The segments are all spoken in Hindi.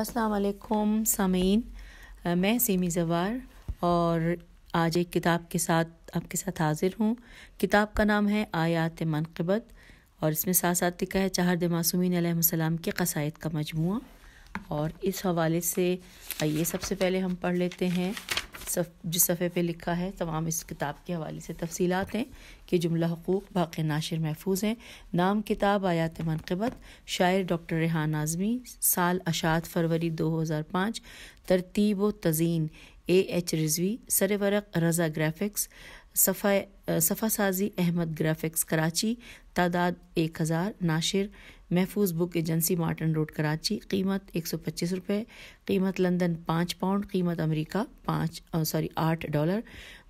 असलकुम सामीन मैं सीमी जवार और आज एक किताब के साथ आपके साथ हाजिर हूँ किताब का नाम है आयात मनकबत और इसमें साथ साथ लिखा है चार मासूमिन सलाम के कसायद का मजमू और इस हवाले से आइए सबसे पहले हम पढ़ लेते हैं सफ जिस सफ़े पे लिखा है तमाम इस किताब के हवाले से तफसीलात हैं कि जुमला हकूक़ बाक़ नाशिर महफूज हैं नाम किताब आयात मनकबत शायर डॉक्टर रेहान आज़मी साल अशात फरवरी दो हज़ार पाँच तरतीब व तज़ीन ए एच रिजवी सरवरक रज़ा ग्राफिक्स सफ़ा सफ़ा साजी अहमद ग्राफिक्स कराची तादाद एक हज़ार नाशिर Mahfooz book agency Marston road Karachi कीमत एक सौ पच्चीस रुपये कीमत लंदन पाँच पाउंड कीमत अमरीका पाँच सॉरी आठ डॉलर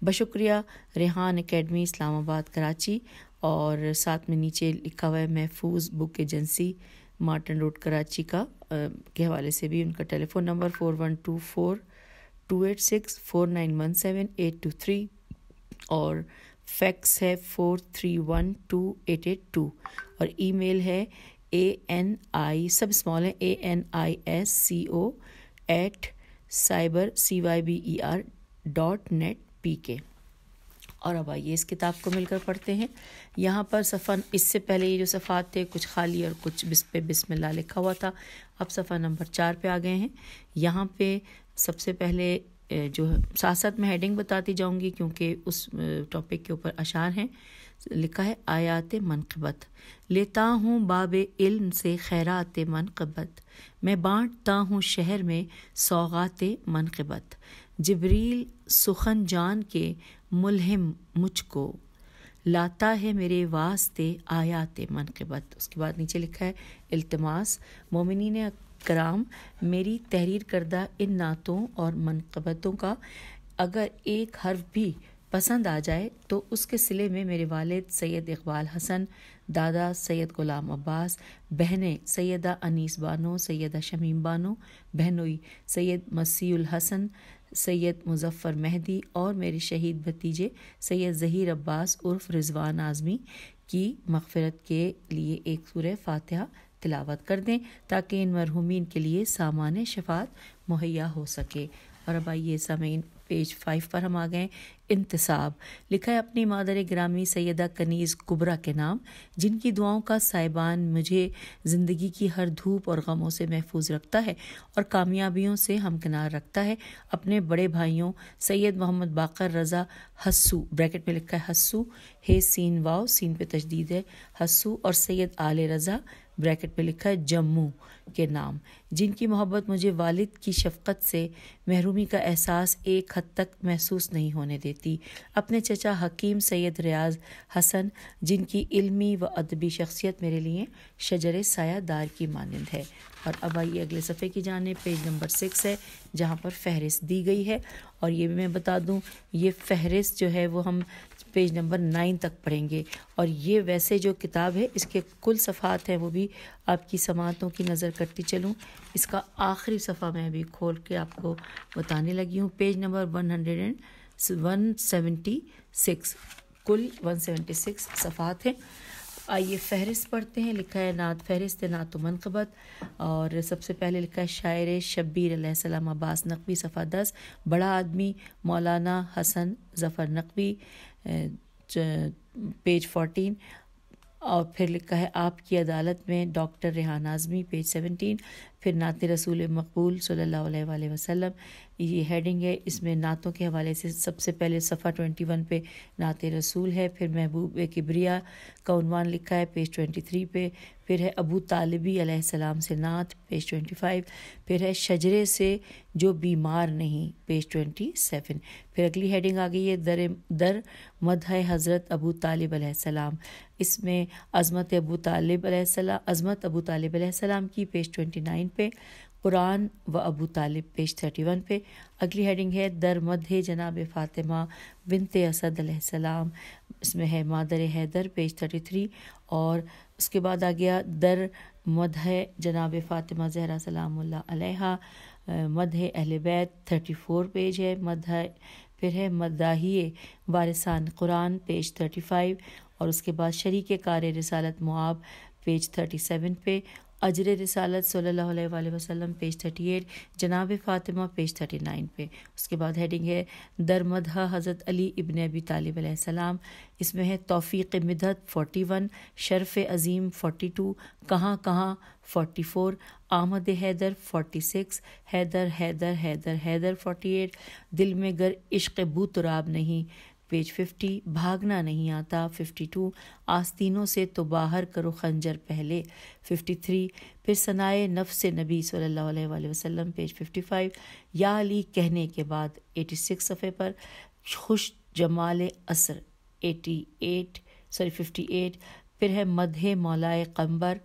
बशुक्रिया रेहान अकेडमी इस्लामाबाद कराची और साथ में नीचे लिखा हुआ है Mahfooz book agency Marston road Karachi का के हवाले से भी उनका telephone number four one two four two eight six four nine one seven eight two three और फैक्स है four three one two eight eight two और ईमेल है ए एन आई सब स्मॉल है A N I S C O eight cyber C Y B E R dot net P K और अब आइए इस किताब को मिलकर पढ़ते हैं यहाँ पर सफ़ा इससे पहले ये जो सफ़ात थे कुछ खाली और कुछ बिस पे बिसमिल्ला लिखा हुआ था अब सफ़ा नंबर चार पे आ गए हैं यहाँ पे सबसे पहले जो साथ साथ मैं हेडिंग बताती जाऊँगी क्योंकि उस टॉपिक के ऊपर अशार हैं लिखा है आयात मनकबत लेता हूँ बाब इल्म से खैरात मनकबत मैं बांटता हूँ शहर में सौगात मनकबत जबरील सुखन जान के मुलहम मुझको लाता है मेरे वास्ते आयात मनकबत उसके बाद नीचे लिखा है अल्तमास मोमिन कराम मेरी तहरीर करदा इन नातों और मनकबतों का अगर एक हर्फ भी पसंद आ जाए तो उसके सिले में मेरे वालिद सैयद इकबाल हसन दादा सैयद गुलाम अब्बास बहनें सैदा अनीस बानो सैदा शमीम बानो बहनोई सैयद मसीउल हसन सैयद मुजफ़र मेहदी और मेरे शहीद भतीजे सैयद ज़हीर अब्बास उर्फ रिजवान आज़मी की मगफ़रत के लिए एक सूर फातिहा तिलावत कर दें ताकि इन मरहूमिन के लिए सामान्य शफात मुहैया हो सके और अब आइए सामीन पेज फाइव पर हम आ गए इंतसाब लिखा है अपनी मादर ग्रामी सैदा कनीज़ कुबरा के नाम जिनकी दुआओं का साहिबान मुझे ज़िंदगी की हर धूप और गमों से महफूज रखता है और कामयाबियों से हमकिनार रखता है अपने बड़े भाइयों सैयद मोहम्मद बाकर रज़ा हस्सू ब्रैकेट में लिखा है हस्सू हे सीन वाओ सीन पे तजदीद है हस्सू और सैयद आल रज़ा ब्रैकेट में लिखा है जम्मू के नाम जिनकी मोहब्बत मुझे वालिद की शफकत से महरूमी का एहसास एक हद तक महसूस नहीं होने देती अपने चचा हकीम सैयद रियाज हसन जिनकी इल्मी व अदबी शख्सियत मेरे लिए शजर सायादार की मानंद है और अब आइए अगले सफ़े की जाने पेज नंबर सिक्स है जहाँ पर फहरिस्त दी गई है और ये भी मैं बता दूँ ये फहरिस्त जो है वो हम पेज नंबर नाइन तक पढ़ेंगे और ये वैसे जो किताब है इसके कुल सफ़ात हैं वो भी आपकी समातों की नज़र करती चलूँ इसका आखिरी सफ़ा मैं अभी खोल के आपको बताने लगी हूँ page number one hundred and one seventy six कुल वन सेवेंटी सिक्स सफ़ात हैं आइए फहरिस्त पढ़ते हैं लिखा है नात फहरिस्त नात मनकबत और सबसे पहले लिखा है शायर शब्बीर अलैहिस्सलाम अब्बास नकवी सफ़ा दस बड़ा आदमी मौलाना हसन जफ़र नकवी पेज फोर्टीन और फिर लिखा है आपकी अदालत में doctor Rehan Azmi page seventeen फिर नात रसूल मकबूल सल्ला वसम ये हेडिंग है इसमें नातों के हवाले से सबसे पहले सफ़ा ट्वेंटी वन पे नात रसूल है फिर महबूब किबरिया का उनवान लिखा है पेज ट्वेंटी थ्री पे फिर है अबू तालबी सलाम से नात पेज ट्वेंटी फाइव फिर है शजरे से जो बीमार नहीं पेज ट्वेंटी सेवन फिर अगली हेडिंग आ गई है दर दर मद है हज़रत अबू तालिब सलाम इसमें अज़मत अबू तालिब सलाम अज़मत अबू तालिब सलाम की पेज ट्वेंटी नाइन पे कुरान व Abu Talib page thirty one पे अगली हेडिंग है दर मध्य जनाब फ़ातिमा बिनते असदम इसमें है मादर हैदर पेज थर्टी थ्री और उसके बाद आ गया दर मध्य जनाब फ़ातिमा जहरा सलाम अलैहा मध्य अहल बैत थर्टी फोर पेज है मध्य फिर है मदाहिए वारिसान कुरान पेज थर्टी फाइव और उसके बाद शरीक कार रिसालत मुआब पेज थर्टी सेवन पे अजर रसालत सल्ला वसलम पेज थर्टी एट जनाब फ़ातिमा पेज थर्टी नाइन पे उसके बाद हेडिंग है दरमद हज़रत अली इबन अबी तालिब इसमें है तोफ़ी मिदत फ़ोटी वन शरफ़ अज़ीम फ़ोटी टू कहाँ कहाँ फ़ोटी फ़ोर आमद Haidar forty six Haidar Haidar Haidar Haidar forty eight दिल में गर इश्क बूतराब नहीं पेज फिफ्टी भागना नहीं आता फिफ्टी टू आस्तीनों से तो बाहर करो खंजर पहले फिफ्टी थ्री फिर सनाए नफ़ से नबी सल्ला वसम पेज फिफ्टी फाइव या अली कहने के बाद एटी सिक्स सफ़े पर खुश जमाल असर eighty eight sorry fifty eight फिर है मदह मौलाए कम्बर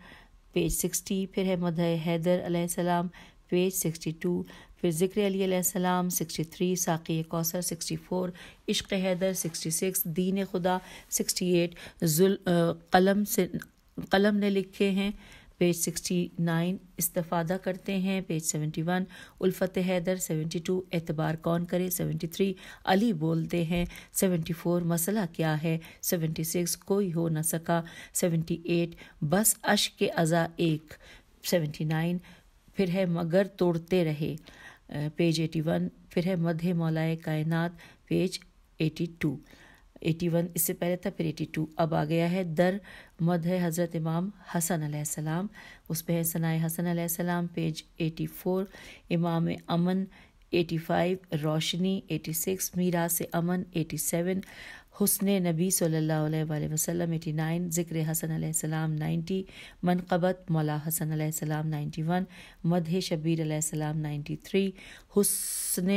पेज सिक्सटी फिर है मदह हैदर सलाम पेज सिक्सटी टू फिर ज़िक्र अलीसम सिक्सटी थ्री साक़ी कौसर सिक्सटी फोर इश्क हैदर सिक्सटी सिक्स दीन खुदा सिक्सटी एट कलम से कलम ने लिखे हैं पेज सिक्सटी नाइन इस्तफादा करते हैं पेज सेवेंटी वन उल्फत हैदर सेवेंटी टू एतबार कौन करे सेवेंटी थ्री अली बोलते हैं सेवेंटी फोर मसला क्या है सेवेंटी सिक्स कोई हो न सका सेवेंटी एट बस अश के अज़ा एक सेवेंटी नाइन फिर है मगर तोड़ते रहे पेज एटी वन फिर है मध्य मौलाए कायनात page eighty two eighty one इससे पहले था फिर एटी टू अब आ गया है दर मद है हज़रत इमाम हसन सलाम उस पर है सनाए हसन सलाम पेज एटी फोर इमाम अमन 85 फाइव रोशनी एटी सिक्स मीरा से अमन एटी सेवन हसन नबी सल्ला वसलम एटी नाइन ज़िक्र हसन सलाम नाइन्टी मनकबत मौला हसन सलाम नाइन्टी वन मदह शबीर सलाम नाइन्टी थ्री हसन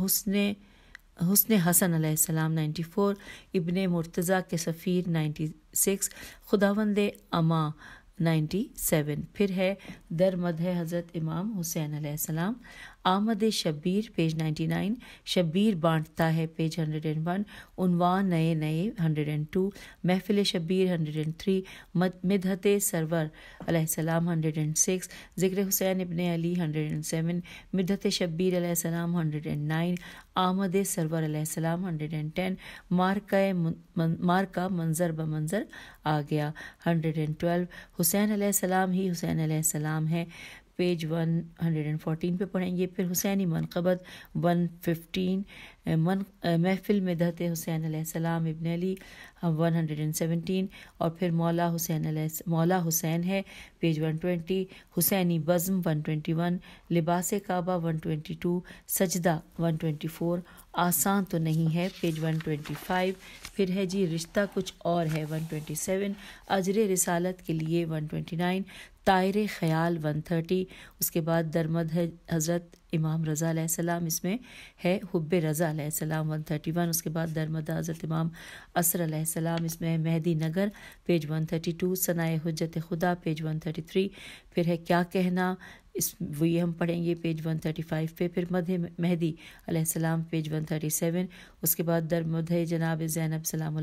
हसन हसन सलाम नाइन्टी फ़ोर इबन मुर्तज़ा के सफ़ीर नाइन्टी सिक्स खुदावंद अमा नाइन्टी सेवन फिर है दर मद हज़रत इमाम हुसैन सलाम आमद शब्बीर पेज 99 शब्बीर बांटता है पेज 101 उनवान नए नए 102 महफिल शब्बीर 103 मिदहत सरवर अलैहिस्सलाम 106 ज़िक्र हुसैन इबन अली 107 मिदहत शब्बीर अलैहिस्सलाम 109 आमद सरवर अलैहिस्सलाम 110 मारका मारका मंजर ब मंजर आ गया 112 हुसैन अलैहिस्सलाम ही हुसैन अलैहिस्सलाम है page one hundred and fourteen पर पढ़ेंगे फिर हुसैनी मनकबत वन फिफ्टीन मन महफिल में दहत हुसैन सलाम Ibn Ali one hundred and seventeen और फिर मौला हुसैन मौला हुसैन है पेज वन ट्वेंटी हुसैनी बज़म वन ट्वेंटी वन लिबास काबा वन ट्वेंटी टू सजदा वन ट्वेंटी फोर आसान तो नहीं है पेज 125 फिर है जी रिश्ता कुछ और है 127 अजर रिसालत के लिए 129 तायर ख्याल 130 उसके बाद दरमद है हज़रत इमाम रज़ा सलाम इसमें है हुब रज़ा सलाम 131 उसके बाद दरमद हज़रत इमाम असर सलाम इसमें है मेहदी नगर पेज 132 सनाए हजरत खुदा पेज 133 फिर है क्या कहना इस ये हम पढ़ेंगे पेज 135 पे फिर मध्य मेहदी अलैहिस्सलाम पेज 137 उसके बाद दर मध्य जनाब ज़ैनब सलाम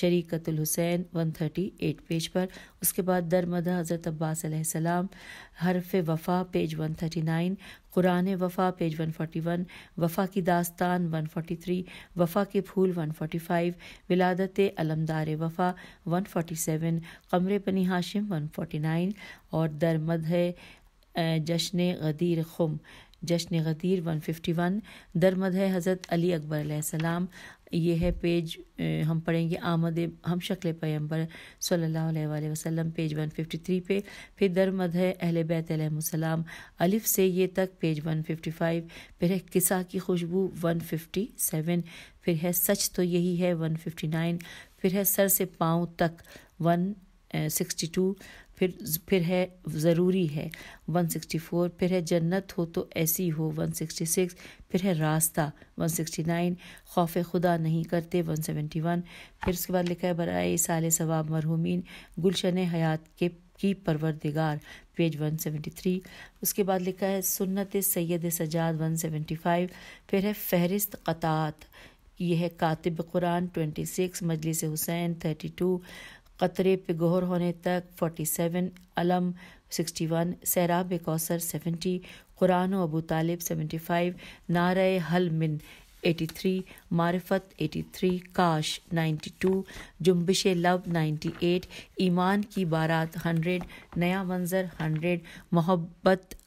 शरीकतुल हुसैन 138 पेज पर उसके बाद दर मध्य हज़रत अब्बास अलैहिस्सलाम हरफ वफ़ा पेज 139 कुरान वफ़ा पेज 141 वफ़ा की दास्तान 143 वफ़ा के फूल 145 विलादत अलमदार वफ़ा 147 कमरे बनी हाशिम 149 और दर है जश्न गदीर खुम जश्न गदीर 151 दरमद है हज़रत अली अकबर सलाम ये है पेज हम पढ़ेंगे आमद हम शक्ल पैम्बर सल्लल्लाहु पेज वन पेज 153 पे फिर दरमद है अहल बैत सलाम अलिफ से ये तक पेज 155 फिर है किसा की खुशबू 157 फिर है सच तो यही है 159 फिर है सर से पाँव तक 162 फिर फिर है ज़रूरी है 164 फिर है जन्नत हो तो ऐसी हो 166 फिर है रास्ता 169 खौफ खुदा नहीं करते 171 फिर उसके बाद लिखा है बरए साल सवाब मरहूमिन गुलशन हयात के की परवरदिगार पेज 173 उसके बाद लिखा है सुन्नत सैद सजाद 175 फिर है फहरिस्त क़तात यह है कातिब कुरान 26 मजलिस हुसैन 32 क़तरे पिगोर होने तक 47 अलम 61 सैराब कौसर 70 कुरान अबू तालिब 75 नारे हल मिन 83 मारफत 83 काश 92 जुम्बिश लव 98 ईमान की बारात 100 नया मंजर 100 मोहब्बत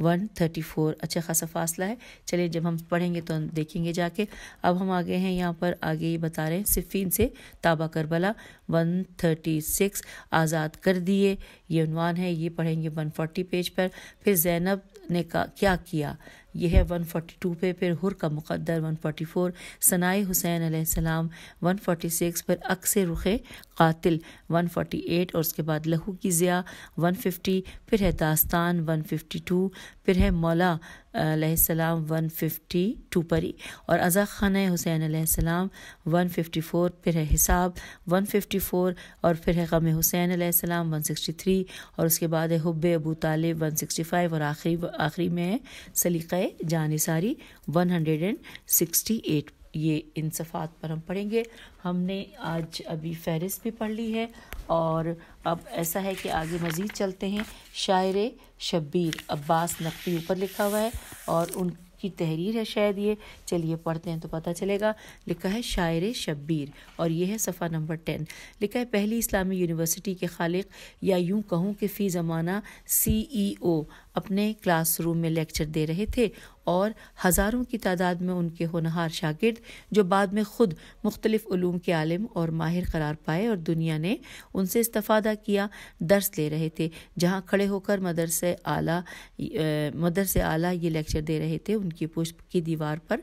वन थर्टी फोर अच्छा खासा फासला है चलिए जब हम पढ़ेंगे तो हम देखेंगे जाके अब हम आगे हैं यहाँ पर आगे ये बता रहे हैं सिफीन से ताबा करबला वन थर्टी सिक्स आज़ाद कर दिए ये उनवान है ये पढ़ेंगे वन फोर्टी पेज पर फिर जैनब ने का क्या किया यह है वन फोर्टी टू पे फिर हुर का मुकद्दर वन फोर्टी फोर सनाए हुसैन सलाम वन फोर्टी सिक्स पर अक्स रुख कातिल वन फोर्टी एट और उसके बाद लहू की ज़िया वन फिफ्टी फिर है दास्तान वन फिफ्टी टू फिर है मौला सलाम वन फिफ्टी टू परी और अज़ा ख़ान हुसैन सलाम वन फिफ्टी फ़ोर फिर है हिसाब वन फिफ्टी फ़ोर और फिर है गम हुसैन सलाम वन सिक्सटी थ्री और उसके बाद है हुब Abu Talib one sixty five और आखिरी आखिरी में है सलीक़ जानसारी one hundred and sixty eight ये इन सफ़ात पर हम पढ़ेंगे हमने आज अभी फहरिस्त भी पढ़ ली है और अब ऐसा है कि आगे मज़ीद चलते हैं शायर शब्बीर अब्बास नकवी ऊपर लिखा हुआ है और उनकी तहरीर है शायद ये चलिए पढ़ते हैं तो पता चलेगा लिखा है शायर शब्बीर और ये है सफ़ा नंबर टेन लिखा है पहली इस्लामी यूनिवर्सिटी के खालिक या यूं कहूँ कि फ़ी ज़माना सी ई ओ अपने क्लासरूम में लेक्चर दे रहे थे और हज़ारों की तादाद में उनके होनहार शागिर्द जो बाद में ख़ुद मुख्तलिफ़ के आलिम और माहिर करार पाए और दुनिया ने उनसे इस्तफ़ादा किया दर्स ले रहे थे जहाँ खड़े होकर मदरसे आला मदरसे आला ये लेक्चर दे रहे थे उनकी पुष्प की दीवार पर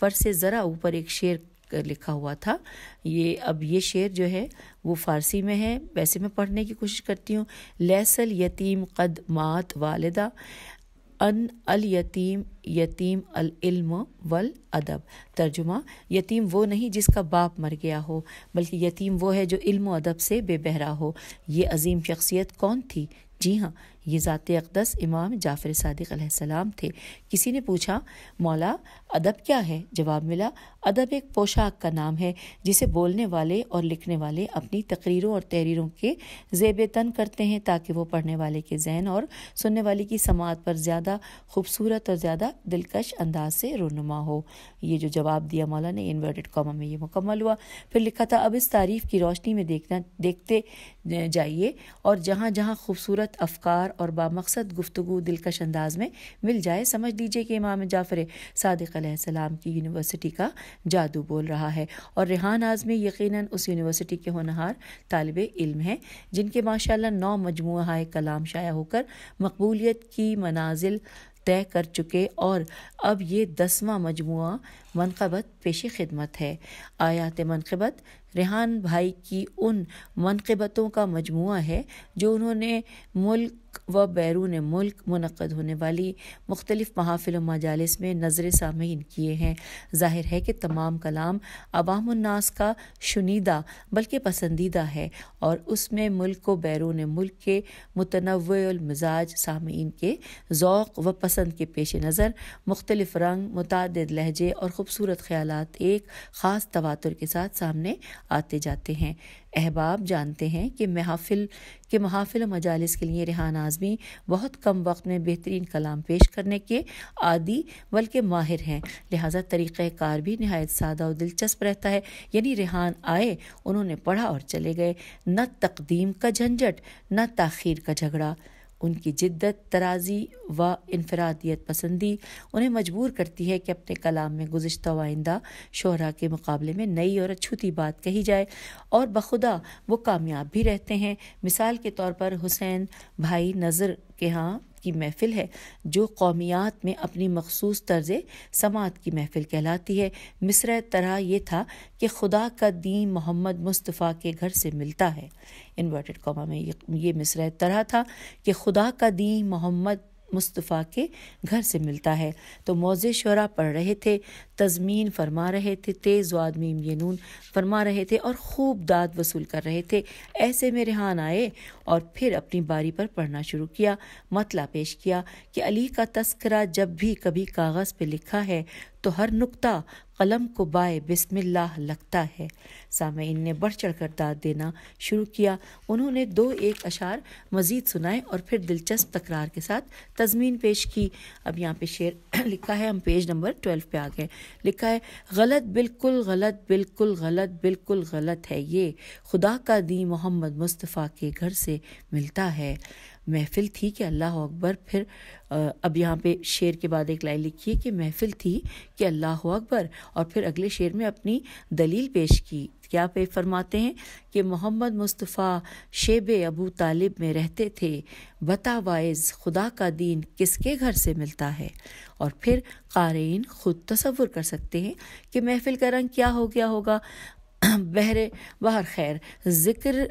पर से ज़रा ऊपर एक शेर लिखा हुआ था ये अब ये शेर जो है वो फ़ारसी में है वैसे मैं पढ़ने की कोशिश करती हूँ लहसल यतीम कद मात वालदा अन अल यतीम यतीम अल इल्म वल अदब तर्जुमा यतीम वो नहीं जिसका बाप मर गया हो बल्कि यतीम वो है जो इल्म अदब से बेबहरा हो ये अजीम शख्सियत कौन थी जी हाँ ये ज़ात अकदस इमाम जाफ़र सदक सलाम थे किसी ने पूछा मौला अदब क्या है जवाब मिला अदब एक पोशाक का नाम है जिसे बोलने वाले और लिखने वाले अपनी तकरीरों और तहरीरों के जेब तन करते हैं ताकि वो पढ़ने वाले के जहन और सुनने वाले की समात पर ज़्यादा खूबसूरत और ज़्यादा दिलकश अंदाज से रोनुमा हो ये जो जवाब दिया ने इन्वर्टेड कॉमा में ये मुकम्मल हुआ फिर लिखा था अब इस तारीफ़ की रोशनी में देखना देखते जाइए और जहाँ जहाँ खूबसूरत अफकार और बामकसद गुफ्तु दिलकश अंदाज में मिल जाए समझ लीजिए कि इमाम जाफ़र सादिक की यूनिवर्सिटी का जादू बोल रहा है और रिहान आज़मी यकीन उस यूनिवर्सिटी के होनहार तालब इल्म हैं जिनके माशा नौ मजमू कलाम शाया होकर मकबूलियत की मनाजिल तय कर चुके और अब ये दसवां मजमू मनकबत पेश खिदमत है आयात मनकबत रिहान भाई की उन मनकबतों का मजमु है जो उन्होंने मुल्क व बैरून मुल्क मनक़द होने वाली मुख्तलिफ़ महाफिल मजालस में नज़र सामीन किए हैं ज़ाहिर है कि तमाम कलाम अवामनास का शुनिदा बल्कि पसंदीदा है और उसमें मुल्क व बैरून मुल्क के मुतनवमिजाज सामीन के ओक़ व पसंद के पेश नज़र मुख्तलिफ़ रंग मुतद लहजे और खूबसूरत ख्याल एक ख़ास तवातुर के साथ सामने आते जाते हैं अहबाब जानते हैं कि महाफिल के महाफिल मजालस के लिए रेहान आज़मी बहुत कम वक्त में बेहतरीन कलाम पेश करने के आदि बल्कि माहिर हैं लिहाजा तरीक़ार भी नहायत सादा और दिलचस्प रहता है यानी रेहान आए उन्होंने पढ़ा और चले गए न तकदीम का झंझट न तखीर का झगड़ा उनकी जिद्दत तराजी व इनफरादियत पसंदी उन्हें मजबूर करती है कि अपने कलाम में गुज्त आइंदा शहरा के मुकाबले में नई और अछूती बात कही जाए और बखुदा वो कामयाब भी रहते हैं मिसाल के तौर पर हुसैन भाई नज़र के यहाँ की महफिल है जो कौमियात में अपनी मखसूस तर्ज समात की महफिल कहलाती है मिसर तरह यह था कि खुदा का दीन मोहम्मद मुस्तफ़ा के घर से मिलता है इन्वर्टेड कौमा में ये, ये मिसर तरह था कि खुदा का दीन मोहम्मद मुस्तफ़ा के घर से मिलता है तो मौज शरा पढ़ रहे थे तजमीन फरमा रहे थे तेज़ आदमी यनून फरमा रहे थे और खूब दाद वसूल कर रहे थे ऐसे में रिहान आए और फिर अपनी बारी पर पढ़ना शुरू किया मतला पेश किया कि अली का तस्करा जब भी कभी कागज़ पर लिखा है तो हर नुक्ता कलम को बाय बिस्मिल्लाह लगता है सामीन ने बढ़ चढ़ कर दाद देना शुरू किया उन्होंने दो एक अशार मज़ीद सुनाए और फिर दिलचस्प तकरार के साथ तजमीन पेश की अब यहाँ पे शेर लिखा है हम पेज नंबर ट्वेल्व पे आ गए लिखा है गलत बिल्कुल गलत बिल्कुल गलत बिल्कुल गलत है ये खुदा का दी मोहम्मद मुस्तफ़ा के घर से मिलता है महफिल थी कि अल्लाह अकबर फिर अब यहाँ पे शेर के बाद एक लाइन लिखी है कि महफिल थी कि अल्लाह अकबर और फिर अगले शेर में अपनी दलील पेश की क्या पे फरमाते हैं कि मोहम्मद मुस्तफ़ा शेब अबू तालिब में रहते थे बता वाइज खुदा का दीन किसके घर से मिलता है और फिर कारीन ख़ुद तस्वुर कर सकते हैं कि महफिल का रंग क्या हो गया होगा बहर बहर खैर ज़िक्र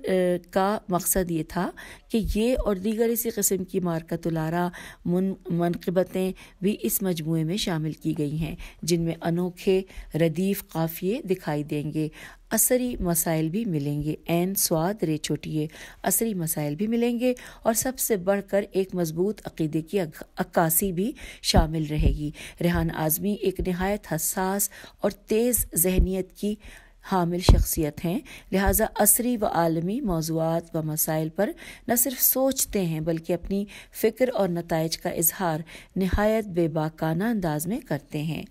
का मकसद ये था कि ये और दीगर इसी कस्म की मारकतुलारा मुन मनकबतें भी इस मजमू में शामिल की गई हैं जिनमें अनोखे रदीफ़ काफ़िए दिखाई देंगे असरी मसाइल भी मिलेंगे एन स्वाद रे छोटिए असरी मसाइल भी मिलेंगे और सबसे बढ़कर एक मजबूत अकीदे की अक्कासी भी शामिल रहेगी रेहान आज़मी एक नहायत हसास और तेज़ जहनीत की हामिल शख्सियत हैं लिहाजा असरी व आलमी मौजूद व मसाइल पर न सिर्फ सोचते हैं बल्कि अपनी फ़िक्र और नतज का इजहार नहायत बेबाकाना अंदाज में करते हैं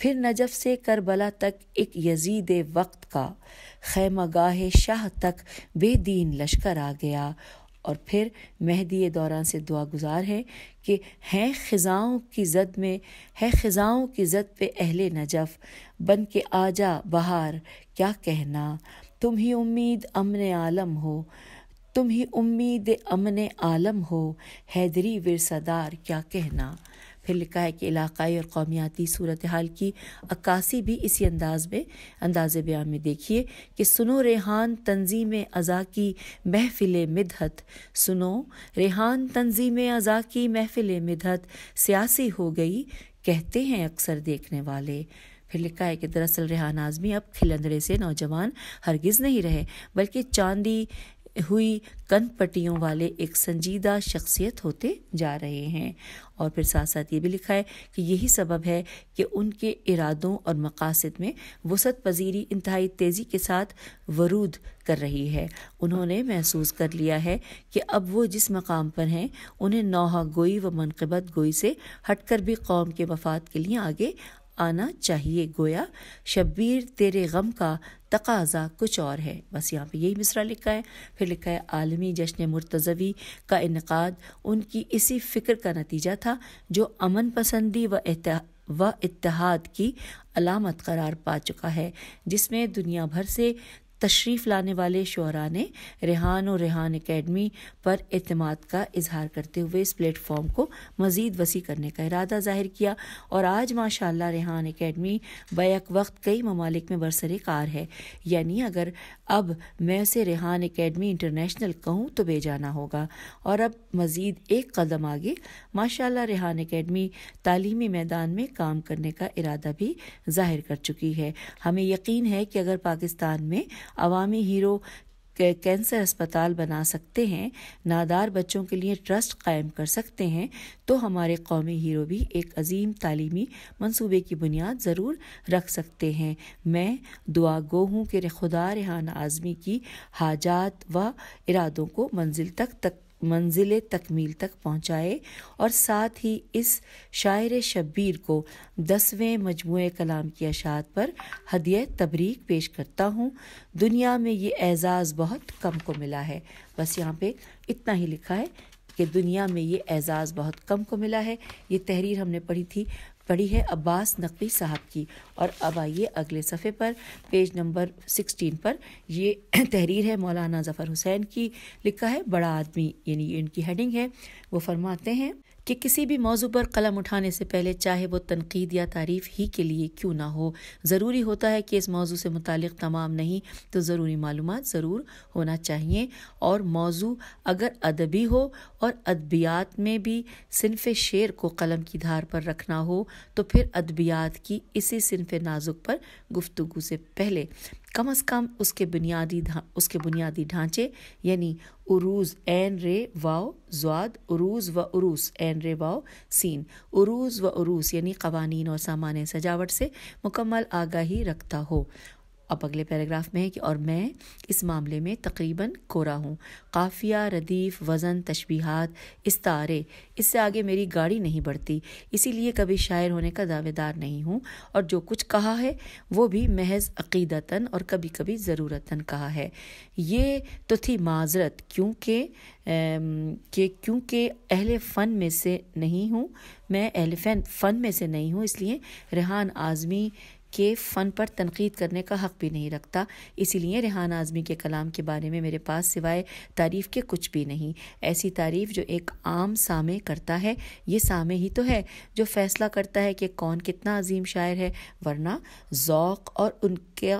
फिर नजफ से करबला तक एक यजीद वक्त का गाह शाह तक बेदीन लश्कर आ गया और फिर मेहदी दौरान से दुआ गुज़ार है कि हैं ख़ज़ाओं की जद में है ख़ज़ाओं की जद पे अहले नजफ़ बन के आ जा बहार क्या कहना तुम ही उम्मीद अमन आलम हो तुम ही उम्मीद अमन आलम हो हैदरी वरसदार क्या कहना फिर लिखा है कि इलाकई और कौमियाती सूरत हाल की अक्सी भी इसी अंदाज में अंदाज बयान में देखिए कि सुनो रेहान तंजीम अज़ा की महफिल मदहत सुनो रेहान तंजीम अज़ा की महफिल मदहत सियासी हो गई कहते हैं अक्सर देखने वाले फिर लिखा है कि दरअसल रेहान आज़मी अब खिलंदड़े से नौजवान हरगिज़ नहीं रहे बल्कि चांदी हुई कन पट्टियों वाले एक संजीदा शख्सियत होते जा रहे हैं और फिर साथ साथ ये भी लिखा है कि यही सबब है कि उनके इरादों और मकासद में वसत पजीरी इंतहाई तेज़ी के साथ वरूद कर रही है उन्होंने महसूस कर लिया है कि अब वो जिस मकाम पर हैं उन्हें नौहा गोई व मनकबत गोई से हटकर भी कौम के वफात के लिए आगे आना चाहिए गोया शब्बीर तेरे गम का तकाजा कुछ और है बस यहाँ पे यही मिसरा लिखा है फिर लिखा है आलमी जश्न मुर्तजवी का इनका उनकी इसी फ़िक्र का नतीजा था जो अमन पसंदी व व इतिहाद की अलामत करार पा चुका है जिसमें दुनिया भर से तशरीफ़ लाने वाले शुरा ने रेहान और रेहान अकेडमी पर अहतम का इजहार करते हुए इस प्लेटफॉर्म को मज़ीद वसी करने का इरादा ज़ाहिर किया और आज माशा रेहान अकेडमी बैक वक्त कई ममालिक में बरसर कार है यानी अगर अब मैं उसे रेहान अकेडमी इंटरनेशनल कहूँ तो भेजाना होगा और अब मज़ीद एक कदम आगे माशा रेहान अकेडमी तालीमी मैदान में काम करने का इरादा भी जाहिर कर चुकी है हमें यकीन है कि अगर पाकिस्तान में अवामी हीरो कैंसर अस्पताल बना सकते हैं नादार बच्चों के लिए ट्रस्ट कायम कर सकते हैं तो हमारे कौमी हीरो भी एक अजीम तालीमी मंसूबे की बुनियाद ज़रूर रख सकते हैं मैं दुआ गो हूँ कि खुदा रेहान आज़मी की हाजात व इरादों को मंजिल तक तक मंजिल तकमील तक पहुँचाए और साथ ही इस शायर शब्बीर को दसवें मजमू कलाम की अशात पर हदय तबरीक पेश करता हूँ दुनिया में ये एज़ाज़ बहुत कम को मिला है बस यहाँ पे इतना ही लिखा है कि दुनिया में ये एज़ाज़ बहुत कम को मिला है ये तहरीर हमने पढ़ी थी पढ़ी है अब्बास नकवी साहब की और अब आइए अगले सफ़े पर पेज नंबर सिक्सटीन पर ये तहरीर है मौलाना ज़फ़र हुसैन की लिखा है बड़ा आदमी यानी इनकी हेडिंग है वो फरमाते हैं कि किसी भी मौजू पर कलम उठाने से पहले चाहे वो तनकीद या तारीफ ही के लिए क्यों ना हो ज़रूरी होता है कि इस मौजू से मुतक तमाम नहीं तो ज़रूरी मालूम ज़रूर होना चाहिए और मौजू अगर अदबी हो और अदबियात में भी सिनफ शेर को कलम की धार पर रखना हो तो फिर अदबियात की इसी सिनफ नाजुक पर गुफ्तु से पहले कम अज़ कम उसके बुनियादी उसके बुनियादी ढांचे यानी उरूज एन रे वाओ जवाद उरूज व उरूस एन रे वाओ सीन उरूज व उरूस यानी कवानीन और सामान्य सजावट से मुकम्मल आगाही रखता हो अब अगले पैराग्राफ में है कि और मैं इस मामले में तकरीबन कोरा हूँ काफिया रदीफ वज़न तशबीहात इस्तारे इससे आगे मेरी गाड़ी नहीं बढ़ती इसीलिए कभी शायर होने का दावेदार नहीं हूँ और जो कुछ कहा है वो भी महज अकीदतन और कभी कभी ज़रूरतन कहा है ये तो थी माजरत क्योंकि कि क्योंकि अहल फ़न में से नहीं हूँ मैं अहल फ़न में से नहीं हूँ इसलिए रेहान आज़मी के फ़न पर तनकीद करने का हक़ भी नहीं रखता इसीलिए रेहान आज़मी के कलाम के बारे में मेरे पास सिवाय तारीफ़ के कुछ भी नहीं ऐसी तारीफ़ जो एक आम सामे करता है ये सामे ही तो है जो फ़ैसला करता है कि कौन कितना अजीम शायर है वरना ज़ौक और उनके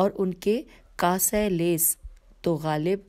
और उनके कास लेस तो गालिब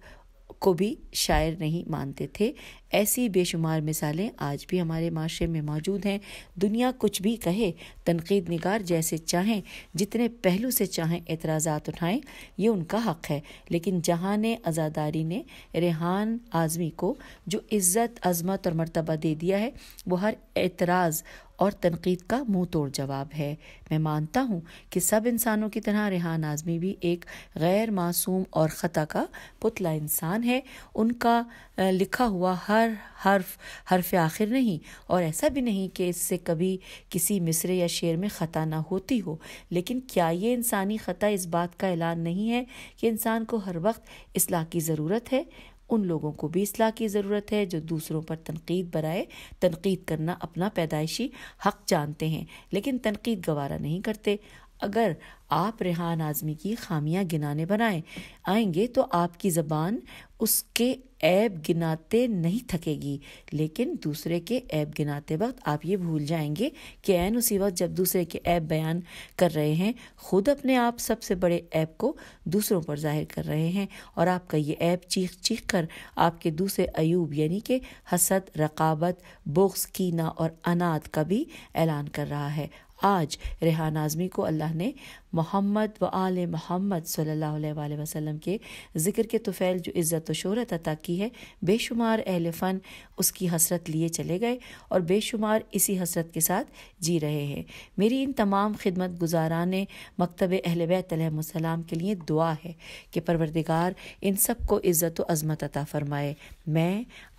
को भी शायर नहीं मानते थे ऐसी बेशुमार मिसालें आज भी हमारे माशरे में मौजूद हैं दुनिया कुछ भी कहे तनकीद निगार जैसे चाहें जितने पहलू से चाहें एतराज़ात उठाएं ये उनका हक है लेकिन जहान आज़ादारी ने रेहान आज़मी को जो इज़्ज़त अजमत और मरतबा दे दिया है वो हर एतराज़ और तनकीद का मुंह तोड़ जवाब है मैं मानता हूँ कि सब इंसानों की तरह रेहान आज़मी भी एक गैर मासूम और ख़ता का पुतला इंसान है उनका लिखा हुआ हर हर्फ हर्फ आखिर नहीं और ऐसा भी नहीं कि इससे कभी किसी मिसरे या शेर में ख़ता ना होती हो लेकिन क्या ये इंसानी ख़ता इस बात का ऐलान नहीं है कि इंसान को हर वक्त इसलाह की ज़रूरत है उन लोगों को भी असलाह की ज़रूरत है जो दूसरों पर तनकीद बरए तनकीद करना अपना पैदाइशी हक जानते हैं लेकिन तनकीद गवारा नहीं करते अगर आप रेहान आज़मी की खामियां गिनाने बनाए आएंगे तो आपकी ज़बान उसके ऐब गिनाते नहीं थकेगी लेकिन दूसरे के ऐब गिनाते वक्त आप ये भूल जाएंगे कि एन उसी वक्त जब दूसरे के ऐब बयान कर रहे हैं खुद अपने आप सबसे बड़े ऐप को दूसरों पर जाहिर कर रहे हैं और आपका ये ऐप चीख चीख कर आपके दूसरे अयूब यानी कि हसद रकाबत बोक्स कीना और अनाथ का भी ऐलान कर रहा है आज रेहान आज़मी को अल्लाह ने मोहम्मद व आल मोहम्मद सल्लल्लाहु अलैहि के ज़िक्र के तुफ़ैल जो इज़्ज़त शहरत अता की है बेशुमार अहल फ़न उसकी हसरत लिए चले गए और बेशुमार इसी हसरत के साथ जी रहे हैं मेरी इन तमाम खिदमत गुजारा ने मकतब अहल बैतम के लिए दुआ है कि परवरदिगार इन सब को इज़्ज़त अज़मत अता फ़रमाए मैं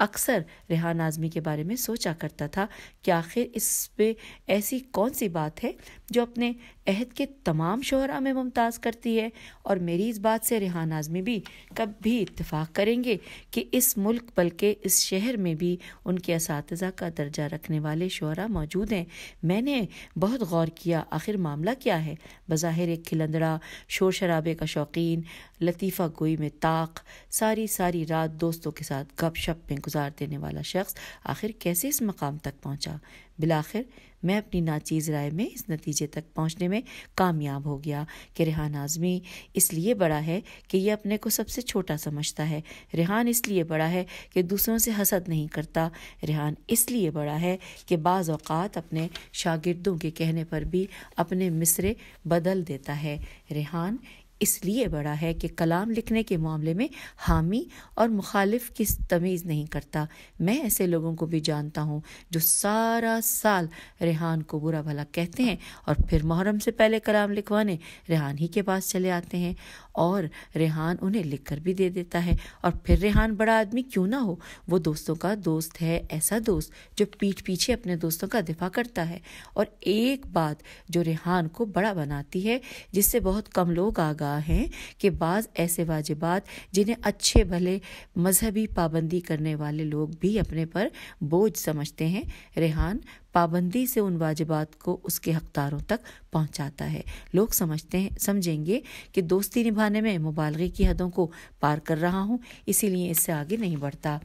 अक्सर रेहान आज़मी के बारे में सोचा करता था कि आखिर इस पे ऐसी कौन सी बात है जो अपने अहद के तमाम शहरा में मुमताज़ करती है और मेरी इस बात से रेहान आज़मी भी कभी इतफ़ाक़ करेंगे कि इस मुल्क बल्कि इस शहर में भी भी उनके इस का दर्जा रखने वाले शुरा मौजूद हैं मैंने बहुत गौर किया आखिर मामला क्या है बज़ाहिर एक खिलंदड़ा शोर शराबे का शौकीन लतीफ़ा गोई में ताक सारी सारी रात दोस्तों के साथ गप शप में गुजार देने वाला शख्स आखिर कैसे इस मकाम तक पहुंचा बिलाखिर मैं अपनी नाचीज़ राय में इस नतीजे तक पहुंचने में कामयाब हो गया कि रेहान आज़मी इसलिए बड़ा है कि यह अपने को सबसे छोटा समझता है रेहान इसलिए बड़ा है कि दूसरों से हसद नहीं करता रेहान इसलिए बड़ा है कि बाज़ अपने शागिर्दों के कहने पर भी अपने मिसरे बदल देता है रेहान इसलिए बड़ा है कि कलाम लिखने के मामले में हामी और मुखालिफ की तमीज़ नहीं करता मैं ऐसे लोगों को भी जानता हूँ जो सारा साल रेहान को बुरा भला कहते हैं और फिर मुहर्रम से पहले कलाम लिखवाने रेहान ही के पास चले आते हैं और रेहान उन्हें लिख कर भी दे देता है और फिर रेहान बड़ा आदमी क्यों ना हो वो दोस्तों का दोस्त है ऐसा दोस्त जो पीठ पीछे अपने दोस्तों का दिफा करता है और एक बात जो रेहान को बड़ा बनाती है जिससे बहुत कम लोग आगा रहा है कि बाज़ ऐसे वाजिबात जिन्हें अच्छे भले मजहबी पाबंदी करने वाले लोग भी अपने पर बोझ समझते हैं रेहान पाबंदी से उन वाजिबात को उसके हकदारों तक पहुंचाता है लोग समझते हैं समझेंगे कि दोस्ती निभाने में मुबालगे की हदों को पार कर रहा हूं इसीलिए इससे आगे नहीं बढ़ता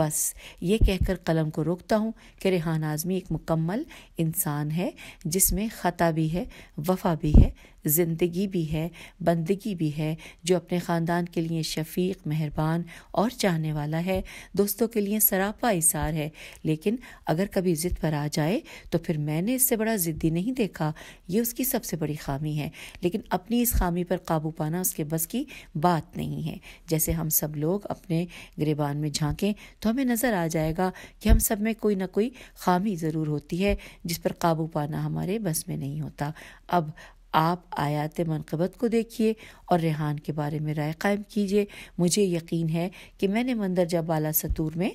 बस ये कहकर कलम को रोकता हूं कि रेहान आज़मी एक मुकम्मल इंसान है जिसमें ख़ता भी है वफा भी है ज़िंदगी भी है बंदगी भी है जो अपने ख़ानदान के लिए शफीक मेहरबान और चाहने वाला है दोस्तों के लिए सरापा इसार है लेकिन अगर कभी ज़िद पर आ जाए तो फिर मैंने इससे बड़ा ज़िद्दी नहीं देखा ये उसकी सबसे बड़ी खामी है लेकिन अपनी इस खामी पर काबू पाना उसके बस की बात नहीं है जैसे हम सब लोग अपने गिरबान में झांकें तो हमें नज़र आ जाएगा कि हम सब में कोई ना कोई खामी ज़रूर होती है जिस पर काबू पाना हमारे बस में नहीं होता अब आप आयात मनकबत को देखिए और रेहान के बारे में राय कायम कीजिए मुझे यकीन है कि मैंने मंदरजा बाला सतूर में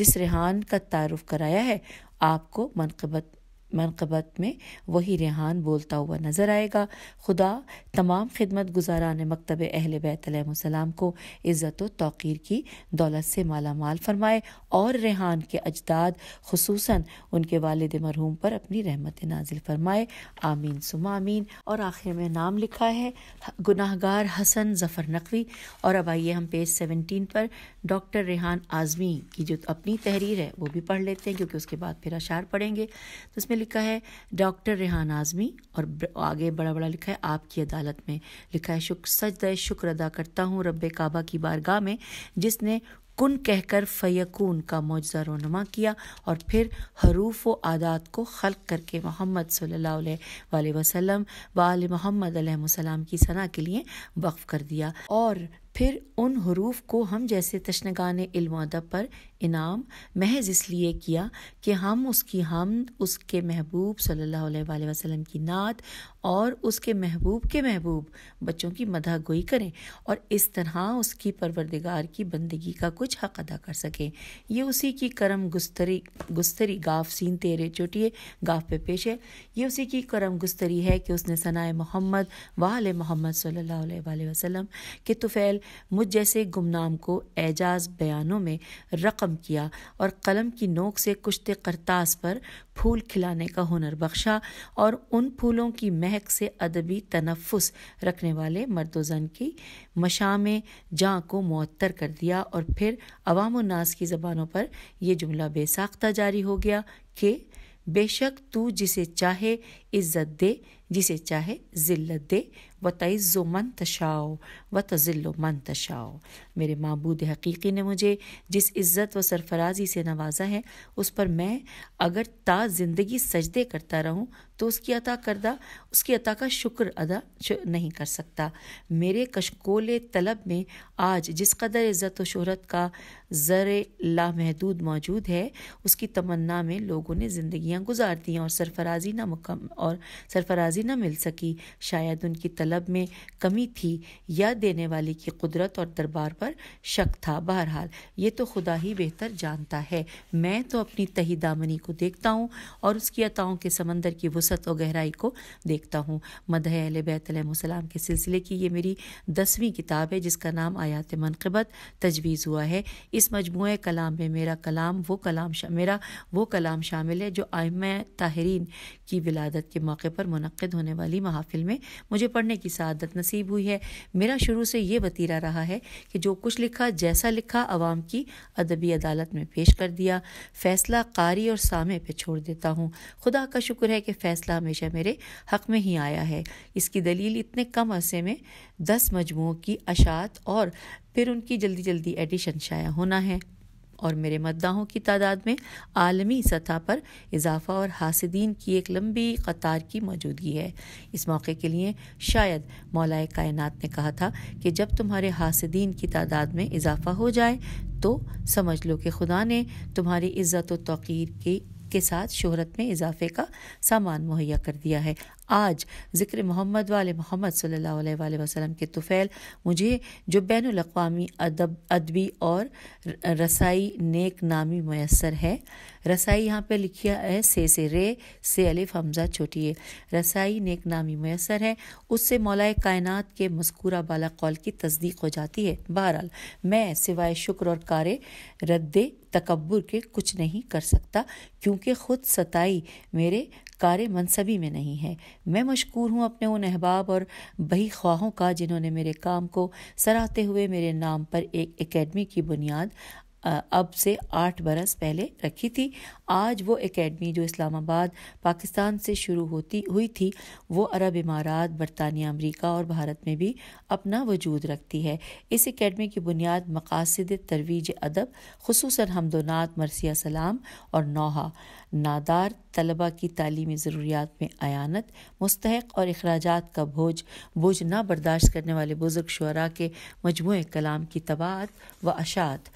जिस रेहान का तारफ़ कराया है आपको मनकबत मनकबत में वही रेहान बोलता हुआ नज़र आएगा खुदा तमाम खिदमत गुजारा ने मकतब अहल बैतलम को इज़्ज़त व तोक़ीर की दौलत से माला माल फरमाए और रेहान के अजदाद खूस उनके वालद मरहूम पर अपनी रहमत नाजिल फरमाए आमीन सुम आमीन और आखिर में नाम लिखा है गुनाहगार हसन जफ़र नकवी और अब आइए हम पेज सेवनटीन पर डॉक्टर रेहान आज़मी की जो अपनी तहरीर है वो भी पढ़ लेते हैं क्योंकि उसके बाद फिर अशार पढ़ेंगे तो इसमें लिखा है डॉक्टर रेहान आज़मी और आगे बड़ा बड़ा लिखा है आपकी अदालत में लिखा है शुक्र सजद शुक्र अदा करता हूँ रब काबा की बारगाह में जिसने कुन कहकर फ़ैकून का मौजा रोनमा किया और फिर हरूफ व आदात को खल्क करके मोहम्मद सल्ला वसम वाल मोहम्मद अलैहिस्सलाम की सना के लिए वक्फ़ कर दिया और फिर उन हरूफ को हम जैसे तशनगान इल्म अदब पर इनाम महज इसलिए किया कि हम उसकी हम उसके महबूब सल्लल्लाहु अलैहि वसल्लम की नात और उसके महबूब के महबूब बच्चों की मदा गोई करें और इस तरह उसकी परवरदिगार की बंदगी का कुछ हक अदा कर सकें ये उसी की करम गुस्तरी गुस्तरी गाफ सीन तेरे चोटिए गाफ पे पेश है ये उसी की करम गुस्तरी है कि उसने सनाए मोहम्मद वाल मोहम्मद सल्लल्लाहु अलैहि वसल्लम के तुफ़ैल मुझ जैसे गुमनाम को एजाज बयानों में रकम कम किया और कलम की नोक से कुश्ते करतास पर फूल खिलाने का हुनर बख्शा और उन फूलों की महक से अदबी तनफ़ुस रखने वाले मर्दोजन की मशा में जाँ को मअतर कर दिया और फिर अवाम नास की ज़बानों पर यह जुमला बेसाख्ता जारी हो गया कि बेशक तू जिसे चाहे इज्जत दे जिसे चाहे ज़िल्लत दे व तज़ो मन तशाओ व तज़िल्लो मन तशाओ मेरे मबूद हकीकी ने मुझे जिस इज़्ज़त व सरफराजी से नवाजा है उस पर मैं अगर ता ज़िंदगी सजदे करता रहूँ तो उसकी अता करदा उसकी अता का शुक्र अदा नहीं कर सकता मेरे कशकोल तलब में आज जिस कदर इज़्ज़त व शहरत का ज़र लामहदूद मौजूद है उसकी तमन्ना में लोगों ने ज़िंदियाँ गुजार दी और सरफराजी नामुकम और सरफराजी राजी न मिल सकी शायद उनकी तलब में कमी थी या देने वाले की कुदरत और दरबार पर शक था बहरहाल ये तो खुदा ही बेहतर जानता है मैं तो अपनी तही दामनी को देखता हूँ और उसकी अताओं के समंदर की वसत और गहराई को देखता हूँ मदह अल बैतलम के सिलसिले की ये मेरी दसवीं किताब है जिसका नाम आयात मनकबत तजवीज़ हुआ है इस मजमू कलाम में मेरा कलाम वो कलाम मेरा वो कलाम शामिल है जो आयम ताहरीन की विलादत के मौके पर मनद मुनद होने वाली महाफिल में मुझे पढ़ने की सआदत नसीब हुई है मेरा शुरू से ये बतीरा रहा है कि जो कुछ लिखा जैसा लिखा आवाम की अदबी अदालत में पेश कर दिया फैसला कारी और सामे पे छोड़ देता हूँ खुदा का शुक्र है कि फैसला हमेशा मेरे हक में ही आया है इसकी दलील इतने कम अरसे में दस मजमुओं की अशात और फिर उनकी जल्दी जल्दी एडिशन शाया होना है और मेरे मद्दाहों की तादाद में आलमी सतह पर इजाफा और हासदीन की एक लंबी कतार की मौजूदगी है इस मौके के लिए शायद मौलाए कायनात ने कहा था कि जब तुम्हारे हासदीन की तादाद में इजाफा हो जाए तो समझ लो कि खुदा ने तुम्हारी इज्जत व तोक़ीर की के साथ शोहरत में इजाफे का सामान मुहैया कर दिया है आज ज़िक्र मोहम्मद वाले मोहम्मद सल्ला वसलम के तुफ़ैल मुझे जो बैन अवी अदब अदबी और रसाई नेक नामी मैसर है रसाई यहाँ पे लिखिया है से से रे से अलिफ हमजा छोटिए रसाई नेक नामी मैसर है उससे मौलाए कायनात के मस्कूरा बाला कौल की तस्दीक हो जाती है बहरहाल मैं सिवाय शुक्र और कार रद्दे तकबर के कुछ नहीं कर सकता क्योंकि ख़ुद सताई मेरे कार्य मनसबी में नहीं है मैं मशहूर हूँ अपने उन अहबाब और बही ख्वाहों का जिन्होंने मेरे काम को सराहते हुए मेरे नाम पर एक एकेडमी की बुनियाद अब से आठ बरस पहले रखी थी आज वो एकेडमी जो इस्लामाबाद पाकिस्तान से शुरू होती हुई थी वो अरब इमारात बरतानिया अमेरिका और भारत में भी अपना वजूद रखती है इस एकेडमी की बुनियाद मकासद तरवीज अदब खसूस हमदोनात मरसिया सलाम और नौहा नादार तलबा की तालीमी ज़रूरियात में अयानत मुस्तक और अखराज का भोज बोझ ना बर्दाश्त करने वाले बुज़ुर्ग शुरा के मजमू कलाम की तबात व अशात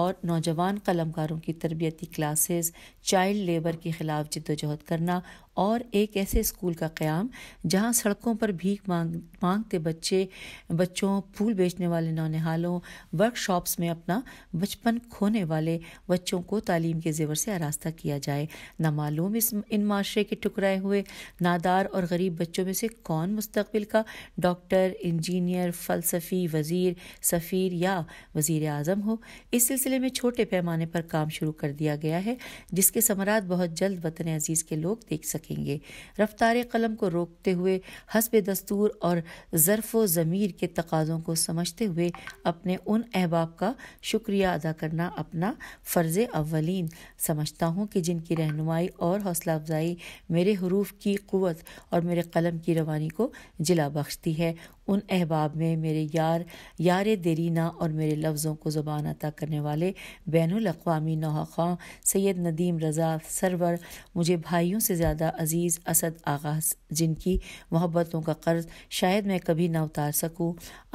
और नौजवान कलमकारों की तरबियती क्लासेस चाइल्ड लेबर के खिलाफ जद्दोजहद करना और एक ऐसे स्कूल का क़्याम जहाँ सड़कों पर भीख मांग मांगते बच्चे बच्चों फूल बेचने वाले नौनिहालों वर्कशॉप्स में अपना बचपन खोने वाले बच्चों को तालीम के जेवर से आरास्ता किया जाए ना मालूम इस इन माशरे के टुकराए हुए नादार और गरीब बच्चों में से कौन मुस्तबिल का डॉक्टर इंजीनियर फ़लसफ़ी वज़ीर सफ़ीर या वज़ी अजम हो इस सिलसिले में छोटे पैमाने पर काम शुरू कर दिया गया है जिसके समरात बहुत जल्द वतन अजीज़ के लोग देख सकें रखेंगे रफ्तार कलम को रोकते हुए हसब दस्तूर और ज़रफ़ ज़मीर के तकाज़ों को समझते हुए अपने उन अहबाब का शुक्रिया अदा करना अपना फ़र्ज़ अवलिन समझता हूँ कि जिनकी रहनुमाई और हौसला अफजाई मेरे हरूफ की क़वत और मेरे कलम की रवानी को जिला बख्शती है उन अहबाब में मेरे यार यार देरीना और मेरे लफ्ज़ों को ज़बान अता करने वाले बैन अवी नौहाखा सैद नदीम रज़ा सरवर मुझे भाइयों से ज़्यादा अज़ीज़ असद आगाज जिनकी मोहब्बतों का कर्ज़ शायद मैं कभी ना उतार सकूँ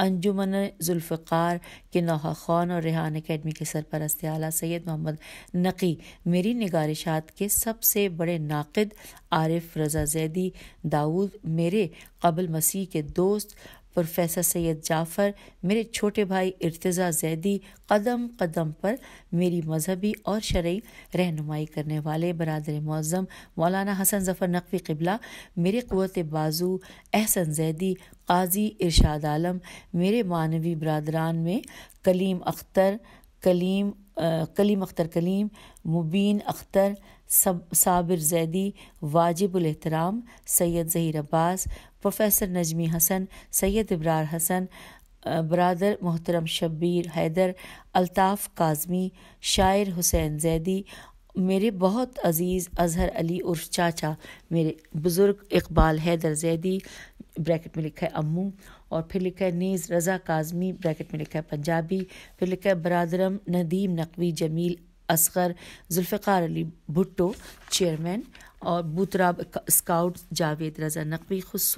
अंजुमन जुल्फ़ार के नौहा खान और रेहान अकेडमी के सरपरस्त आला सैयद मोहम्मद नकी मेरी निगारिशात के सबसे बड़े नाकद आरिफ रज़ा जैदी दाऊद मेरे कबल मसीह के दोस्त प्रोफेसर सैयद जाफ़र मेरे छोटे भाई इर्तज़ा जैदी कदम कदम पर मेरी मजहबी और शर्य रहनुमाई करने वाले बरदर मौज़म मौलाना हसन ज़फ़र नकवी किबला मेरे क़वत बाजू एहसन जैदी काजी इरशाद आलम मेरे मानवी बरदरान में कलीम अख्तर कलीम कलीम अख्तर कलीम मुबीन अख्तर सब साबिर जैदी वाजिब एहतराम सैयद ज़हीर अब्बास प्रोफेसर नजमी हसन सैयद इब्रार हसन बरदर मोहतरम शब्बीर हैदर अल्ताफ़ काजमी शायर हुसैन जैदी मेरे बहुत अज़ीज़ अजहर अली उर्फ चाचा मेरे बुज़ुर्ग इकबाल हैदर जैदी ब्रैकेट में लिखा है अम्मू और फिर लिखा है नीज़ रज़ा काजमी ब्रैकेट में लिखा है पंजाबी फिर लिखा है बरदरम नदीम नकवी जमील असगर जुल्फ़ार अली भुट्टो चेयरमैन और बुतरा स्काउट जावेद रज़ा नकवी खूस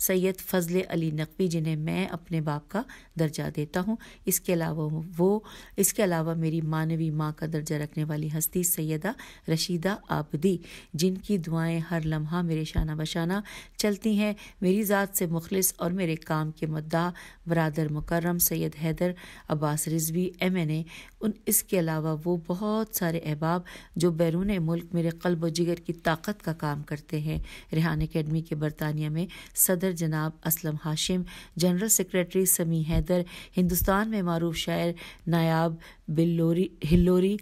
सैयद फजल अली नकवी जिन्हें मैं अपने बाप का दर्जा देता हूँ इसके अलावा वो इसके अलावा मेरी मानवी माँ का दर्जा रखने वाली हस्ती सैदा रशीदा आबदी जिनकी दुआएँ हर लम्हा मेरे शाना बशाना चलती हैं मेरी ज़ात से मुखलिस और मेरे काम के मद्दा बरदर मुकर्रम Syed Haidar Abbas Rizvi M N A उन इसके अलावा वो बहुत सारे अहबाब जो बैरून मुल्क मेरे कल्ब जिगर की ताकत का काम करते हैं रिहान अकेडमी के बरतानिया में सदर जनाब असलम हाशिम जनरल सेक्रेटरी समी हैदर हिंदुस्तान में मरूफ शायर नायाब बिल्लोरी हिल्लोरी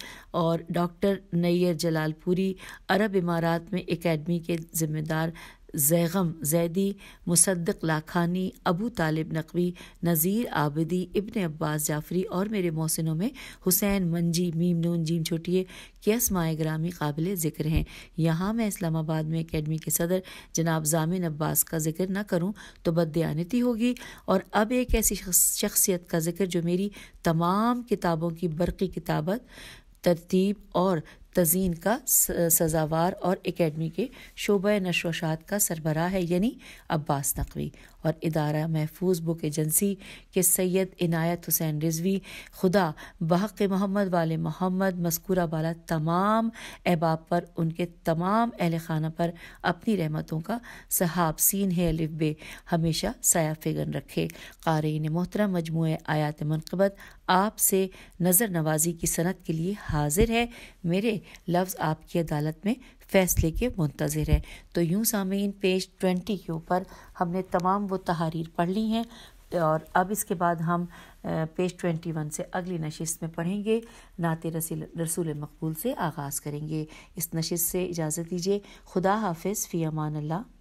और डॉक्टर नैयर जलालपुरी अरब इमारात में एकेडमी के जिम्मेदार जैगम जैदी मुसद्दक लाखानी अबू तालिब नकवी नज़ीर आबदी इब्न अब्बास जाफरी और मेरे मोहसिनों में हुसैन मंजी मीम नून जीम छोटिए के असमाय ग्रामी काबिल ज़िक्र हैं यहाँ मैं इस्लामाबाद में अकेडमी के सदर जनाब जामिन अब्बास का जिक्र ना करूँ तो बदयानती होगी और अब एक ऐसी शख्सियत का जिक्र जो मेरी तमाम किताबों की बरकी किताबत तरतीब और तजीन का सजावार और एकेडमी के शोब नशोशात का सरबराह है यानी अब्बास नकवी और इदारा महफूज बुक एजेंसी के सैयद इनायत हुसैन रिजवी खुदा बहक मोहम्मद वाले मोहम्मद मस्कूरा बाला तमाम अहबाब पर उनके तमाम अहल खाना पर अपनी रहमतों का सहाब सीन है अलिफ बे हमेशा साया फिगन रखे क़ारीन मोहतरम मजमू आयात मनकबत आपसे नज़र नवाजी की सनत के लिए हाजिर है मेरे लफ्ज़ आपकी अदालत में फ़ैसले के मुंतज़र है तो यूँ सामीन पेज ट्वेंटी के ऊपर हमने तमाम वो तहारीर पढ़ ली हैं और अब इसके बाद हम पेज ट्वेंटी वन से अगली नशिस्त में पढ़ेंगे नाते रसील रसूल मकबूल से आगाज़ करेंगे इस नशिस्त से इजाज़त दीजिए खुदा हाफिज़ फ़ी अमान अल्लाह